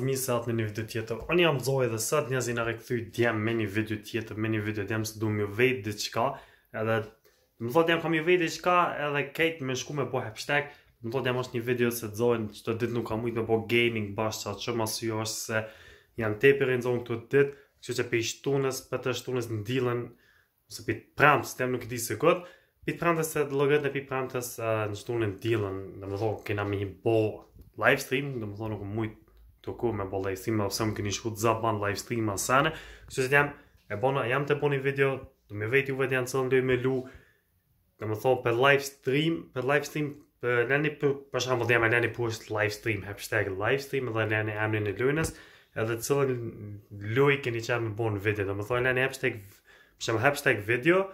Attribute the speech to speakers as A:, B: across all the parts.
A: Mi se atë në një video tjetër, unë jam zoj dhe sëtë një zinë arre këthy djem me një video tjetër, me një video djem se du më ju vejt dhe qka edhe më thot jam kam ju vejt dhe qka edhe kejt me shku me po hep shtek më thot jam është një video se të zojnë që të dit nuk kam ujt me po gaming bashkë qa që ma sy është se janë tepi rinë zonë këtë dit që që pe i shtunës, pe të shtunës në dilën ose pe i prantës, tem nuk këti se këtë pe i prantës se të logët në pe i prantës në shtunë në dilën dhe më thonë, kena me hi bo live stream dhe më thonë, nuk mujtë të ku me bo live stream ose përse më këni shku të zap live stream a sene Së që të jam e bona, jam të boni video Dë me vejti juve të janë cëllën dhe me lu Dhe me thonë për live stream Për live stream për leni për Për shumë dhe jam e leni për është live stream Hapshtag live stream dhe leni amni në lujnës Edhe cëllën luj këni qarë me bo në video Dhe me thonë leni hapshtag Për shumë hapshtag video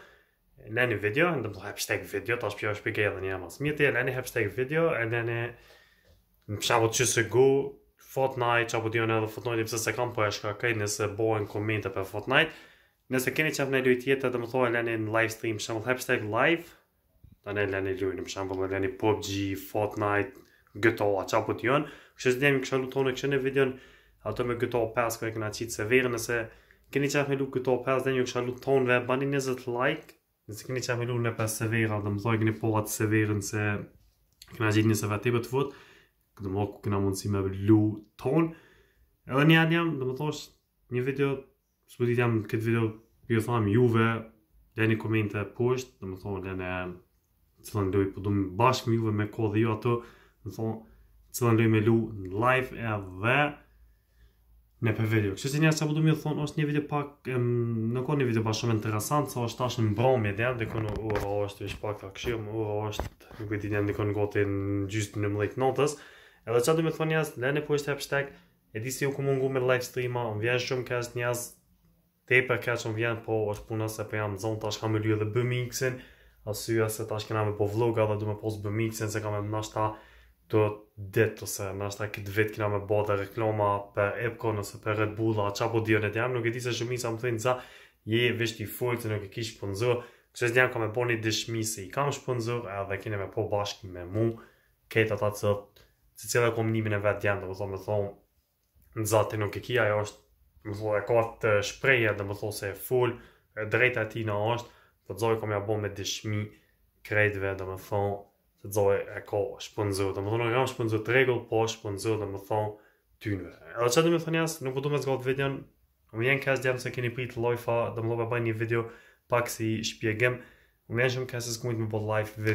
A: Leni video, dhe ndëm të hapshtag video Ta është pjo është pjo është pjo është pjo është pjo është pjo është pjo ë Fortnite, apo dion edhe Fortnite, pëse se kam po e shkakej nëse bojnë komente për Fortnite. Nëse keni qef në lujtë jetë, dhe më thoi leni në live stream, shumë hashtag live, dhe ne lëni lujnë, më shumë vëllë lëni PUBG, Fortnite, GTA, po që apo dion. Kështë të demi kështë lutonë kështë në videon, ato me GTA 5, kërë e këna qitë se verë, nëse keni qef në lujtë GTA 5, dhe një kështë lutonë dhe bani 20 like, nëse keni qef në lujtë në 5 se verë, dhe më thoi këni porat se verën se këna gjitë një të vëtë, këtë më ku këna mundësi me lu ton edhe një atë jam dhe më thosh një video së putit jam këtë video ju thamë juve dhe një komente pusht dhe më thonë dhe në cilën loj po du më bashkë me juve me dhe ju ato më thonë cilën loj me lu në live e dhe në për video kështë që një asë që po du më thonë është një video pak në kohë një video pak shumë interesant sa është tashë në bromje dhe dhe konë është pak është e dhe gjysë në mëlejt notës Edhe që du me thonë njës, lene po është të e di si ju ku mungu me live streama, më vjenë shumë ka është te i përka që më vjenë, po është puna se për po jam në zonë, ta është ka me lujë dhe bëmi i se ta është kena me po vloga dhe du me posë bëmi i se ka me më nështë ta të ditë, ose më nështë ta këtë vetë kena me bada reklama për Epcon, nëse për Red Bull, a qa po dion e jam, nuk e di se shumë i sa më thë Këtë atë atë si cilë e komunimin e vetë djenë, dhe më thonë, më thonë, në zati nuk e kia, jo është, më thonë, e ka të shpreje, dhe më thonë, se e full, drejta ti në është, të po të zoi, kom ja bo me dishmi krejtve, dhe më thonë, të të zoi, e ka shpënëzër, dhe më thonë, nuk e ka shpënëzër të regull, po shpënëzër, dhe më thonë, tynëve. E dhe që dhe më thonë jasë, nuk përdo me zgodë videon, më jenë kësë djemë se keni pritë lojfa, dhe më lojfa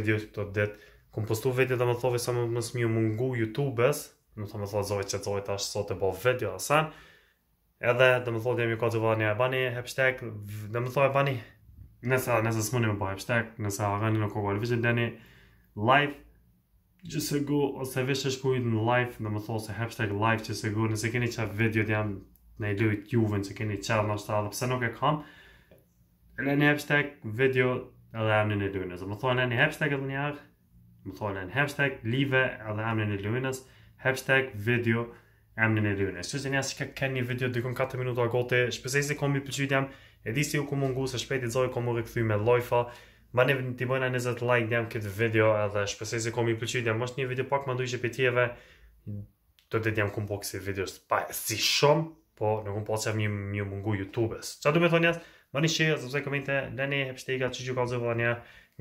A: bëj një Kom postu video dhe më thove sa më më smiu më YouTube-ës, më thove më thove zove që të zove tash sot e bo video asan edhe dhe më thove dhe mjë kodë të vëllë një e bani, hepshtek, dhe më thove bani, nëse dhe nëse smuni më po hepshtek, nëse dhe gani në kogo, alvizim dhe një live, që se gu, ose vishë është kujtë në live, dhe më thove se hepshtek live që se gu, nëse keni qep video dhe jam në i lujt keni qep në shtalë, pëse nuk e kam, edhe një hepshtek video, edhe jam në i lujt, dhe më thove në një hepshtek edhe më thonë në hashtag live edhe emnin e lojnës hashtag video emnin e lojnës që që një asë që një video dykon 4 minuto a gote shpesej i kombi përgjydjam edhi si ju ku mungu se shpeti zoj ku mungu këthuj me lojfa ma ne ti bëjna një like njëm këtë video edhe shpesej si i përgjydjam mështë një video pak më ndu për tjeve do të ditjam ku më bëksi video pa si shumë po në ku po që jam një mungu youtubes du me Më një shirë, zëpëse komente, dhe një hepshtega që që që që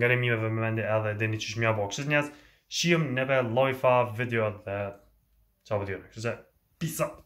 A: nga në mime vëmëmende edhe dhe një qëshmja bo kështë njëz, shihëm nebe lojfa video dhe qabë dhjone, kështë se, peace out!